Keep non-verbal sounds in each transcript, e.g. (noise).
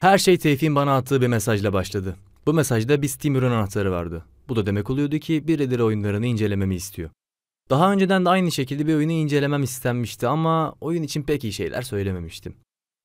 Her şey Tevfik'in bana attığı bir mesajla başladı. Bu mesajda bir Steam ürün anahtarı vardı. Bu da demek oluyordu ki bir birileri oyunlarını incelememi istiyor. Daha önceden de aynı şekilde bir oyunu incelemem istenmişti ama oyun için pek iyi şeyler söylememiştim.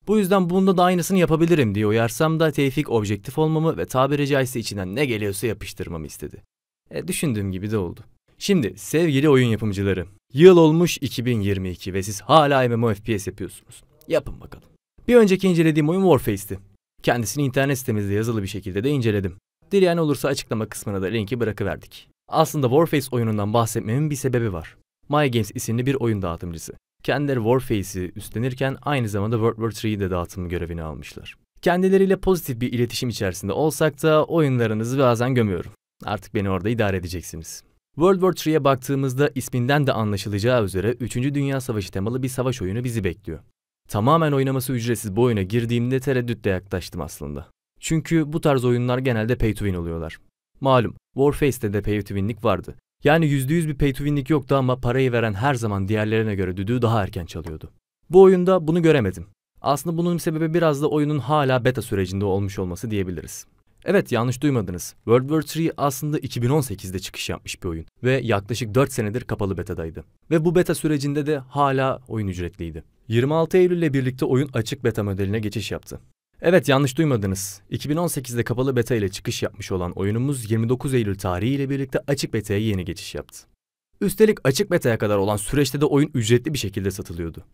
Bu yüzden bunda da aynısını yapabilirim diye uyarsam da Tevfik objektif olmamı ve tabiri caizse içinden ne geliyorsa yapıştırmamı istedi. E, düşündüğüm gibi de oldu. Şimdi sevgili oyun yapımcıları, yıl olmuş 2022 ve siz hala FPS yapıyorsunuz. Yapın bakalım. Bir önceki incelediğim oyun Warface'ti. Kendisini internet sitemizde yazılı bir şekilde de inceledim. Dileyen olursa açıklama kısmına da linki bırakıverdik. Aslında Warface oyunundan bahsetmemin bir sebebi var. My Games isimli bir oyun dağıtımcısı. Kendileri Warface'i üstlenirken aynı zamanda World War 3'yi de dağıtım görevini almışlar. Kendileriyle pozitif bir iletişim içerisinde olsak da oyunlarınızı bazen gömüyorum. Artık beni orada idare edeceksiniz. World War 3'ye baktığımızda isminden de anlaşılacağı üzere 3. Dünya Savaşı temalı bir savaş oyunu bizi bekliyor. Tamamen oynaması ücretsiz bu oyuna girdiğimde tereddütle yaklaştım aslında. Çünkü bu tarz oyunlar genelde pay to win oluyorlar. Malum Warface'de de pay to win'lik vardı. Yani %100 bir pay to win'lik yoktu ama parayı veren her zaman diğerlerine göre düdüğü daha erken çalıyordu. Bu oyunda bunu göremedim. Aslında bunun sebebi biraz da oyunun hala beta sürecinde olmuş olması diyebiliriz. Evet yanlış duymadınız. World War 3 aslında 2018'de çıkış yapmış bir oyun ve yaklaşık 4 senedir kapalı betadaydı. Ve bu beta sürecinde de hala oyun ücretliydi. 26 Eylül ile birlikte oyun açık beta modeline geçiş yaptı. Evet yanlış duymadınız. 2018'de kapalı beta ile çıkış yapmış olan oyunumuz 29 Eylül tarihi ile birlikte açık beta'ya yeni geçiş yaptı. Üstelik açık beta'ya kadar olan süreçte de oyun ücretli bir şekilde satılıyordu.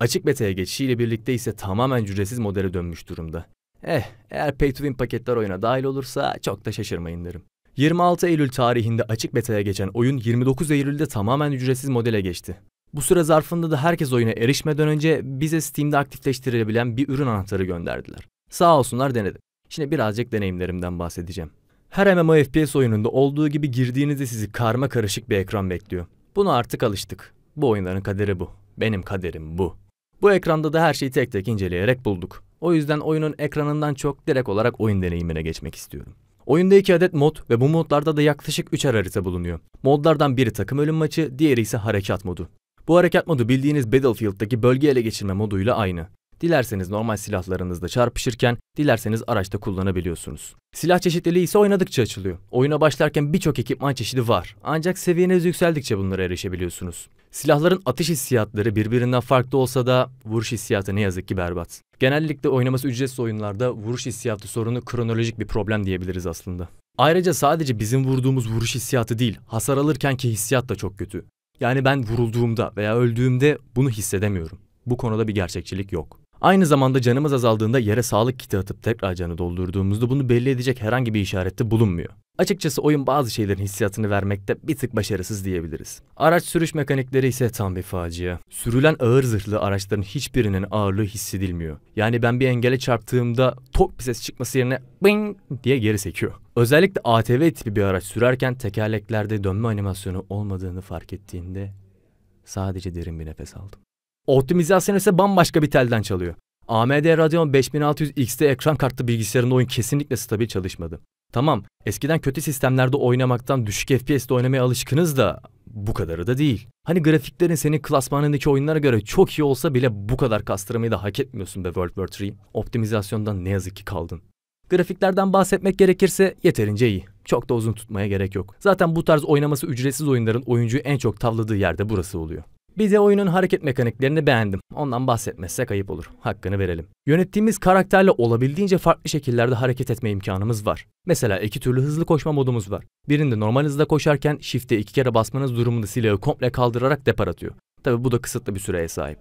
Açık beta'ya geçişiyle birlikte ise tamamen ücretsiz modele dönmüş durumda. Eh, eğer Pay to Win paketler oyuna dahil olursa çok da şaşırmayın derim. 26 Eylül tarihinde açık beta'ya geçen oyun 29 Eylül'de tamamen ücretsiz modele geçti. Bu süre zarfında da herkes oyuna erişmeden önce bize Steam'de aktifleştirilebilen bir ürün anahtarı gönderdiler. Sağ olsunlar denedim. Şimdi birazcık deneyimlerimden bahsedeceğim. Her MMO FPS oyununda olduğu gibi girdiğinizde sizi karma karışık bir ekran bekliyor. Buna artık alıştık. Bu oyunların kaderi bu. Benim kaderim bu. Bu ekranda da her şeyi tek tek inceleyerek bulduk. O yüzden oyunun ekranından çok direkt olarak oyun deneyimine geçmek istiyorum. Oyunda iki adet mod ve bu modlarda da yaklaşık 3'er harita bulunuyor. Modlardan biri takım ölüm maçı, diğeri ise harekat modu. Bu harekat modu bildiğiniz Battlefield'daki bölge ele geçirme moduyla aynı. Dilerseniz normal silahlarınızla çarpışırken, dilerseniz araçta kullanabiliyorsunuz. Silah çeşitliliği ise oynadıkça açılıyor. Oyuna başlarken birçok ekipman çeşidi var. Ancak seviyeniz yükseldikçe bunlara erişebiliyorsunuz. Silahların atış hissiyatları birbirinden farklı olsa da vuruş hissiyatı ne yazık ki berbat. Genellikle oynaması ücretsiz oyunlarda vuruş hissiyatı sorunu kronolojik bir problem diyebiliriz aslında. Ayrıca sadece bizim vurduğumuz vuruş hissiyatı değil, hasar alırkenki hissiyat da çok kötü. Yani ben vurulduğumda veya öldüğümde bunu hissedemiyorum. Bu konuda bir gerçekçilik yok. Aynı zamanda canımız azaldığında yere sağlık kiti atıp tekrar canı doldurduğumuzda bunu belli edecek herhangi bir işarette bulunmuyor. Açıkçası oyun bazı şeylerin hissiyatını vermekte bir tık başarısız diyebiliriz. Araç sürüş mekanikleri ise tam bir facia. Sürülen ağır zırhlı araçların hiçbirinin ağırlığı hissedilmiyor. Yani ben bir engele çarptığımda tok bir ses çıkması yerine bing diye geri sekiyor. Özellikle ATV tipi bir araç sürerken tekerleklerde dönme animasyonu olmadığını fark ettiğinde sadece derin bir nefes aldım. Optimizasyon ise bambaşka bir telden çalıyor. AMD Radeon 5600 XT ekran kartlı bilgisayarında oyun kesinlikle stabil çalışmadı. Tamam, eskiden kötü sistemlerde oynamaktan düşük FPS'de oynamaya alışkınız da bu kadarı da değil. Hani grafiklerin senin klasmanındaki oyunlara göre çok iyi olsa bile bu kadar kastırmayı da hak etmiyorsun be World War 3. Optimizasyondan ne yazık ki kaldın. Grafiklerden bahsetmek gerekirse yeterince iyi. Çok da uzun tutmaya gerek yok. Zaten bu tarz oynaması ücretsiz oyunların oyuncuyu en çok tavladığı yerde burası oluyor. Bir de oyunun hareket mekaniklerini beğendim. Ondan bahsetmezsek ayıp olur. Hakkını verelim. Yönettiğimiz karakterle olabildiğince farklı şekillerde hareket etme imkanımız var. Mesela iki türlü hızlı koşma modumuz var. Birinde normal hızda koşarken shift'e iki kere basmanız durumunda silahı komple kaldırarak depar atıyor. Tabi bu da kısıtlı bir süreye sahip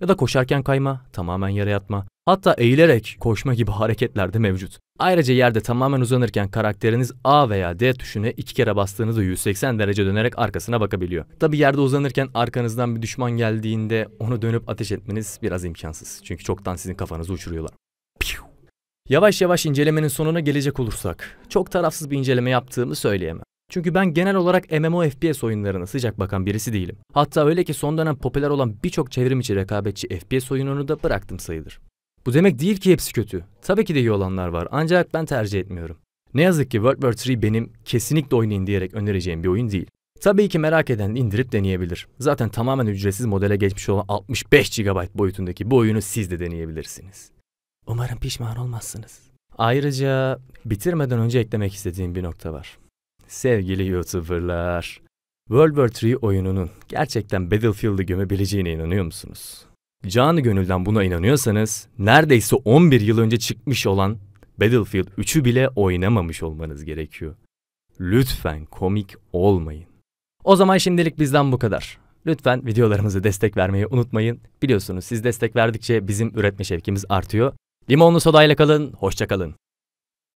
ya da koşarken kayma, tamamen yere yatma, hatta eğilerek koşma gibi (laughs) hareketler de mevcut. Ayrıca yerde tamamen uzanırken karakteriniz A veya D tuşuna iki kere bastığınızda 180 derece dönerek arkasına bakabiliyor. Tabi yerde uzanırken arkanızdan bir düşman geldiğinde onu dönüp ateş etmeniz biraz imkansız. Çünkü çoktan sizin kafanızı uçuruyorlar. Yavaş yavaş incelemenin sonuna gelecek olursak, çok tarafsız bir inceleme yaptığımı söyleyemem. Çünkü ben genel olarak MMO FPS oyunlarına sıcak bakan birisi değilim. Hatta öyle ki son dönem popüler olan birçok çevrim içi rekabetçi FPS oyununu da bıraktım sayılır. Bu demek değil ki hepsi kötü. Tabii ki de iyi olanlar var ancak ben tercih etmiyorum. Ne yazık ki World War 3 benim kesinlikle oynayın diyerek önereceğim bir oyun değil. Tabii ki merak eden indirip deneyebilir. Zaten tamamen ücretsiz modele geçmiş olan 65 GB boyutundaki bu oyunu siz de deneyebilirsiniz. Umarım pişman olmazsınız. Ayrıca bitirmeden önce eklemek istediğim bir nokta var. Sevgili YouTuber'lar, World War 3 oyununun gerçekten Battlefield'ı gömebileceğine inanıyor musunuz? Canı gönülden buna inanıyorsanız, neredeyse 11 yıl önce çıkmış olan Battlefield 3'ü bile oynamamış olmanız gerekiyor. Lütfen komik olmayın. O zaman şimdilik bizden bu kadar. Lütfen videolarımızı destek vermeyi unutmayın. Biliyorsunuz siz destek verdikçe bizim üretme şevkimiz artıyor. Limonlu sodayla kalın, hoşçakalın.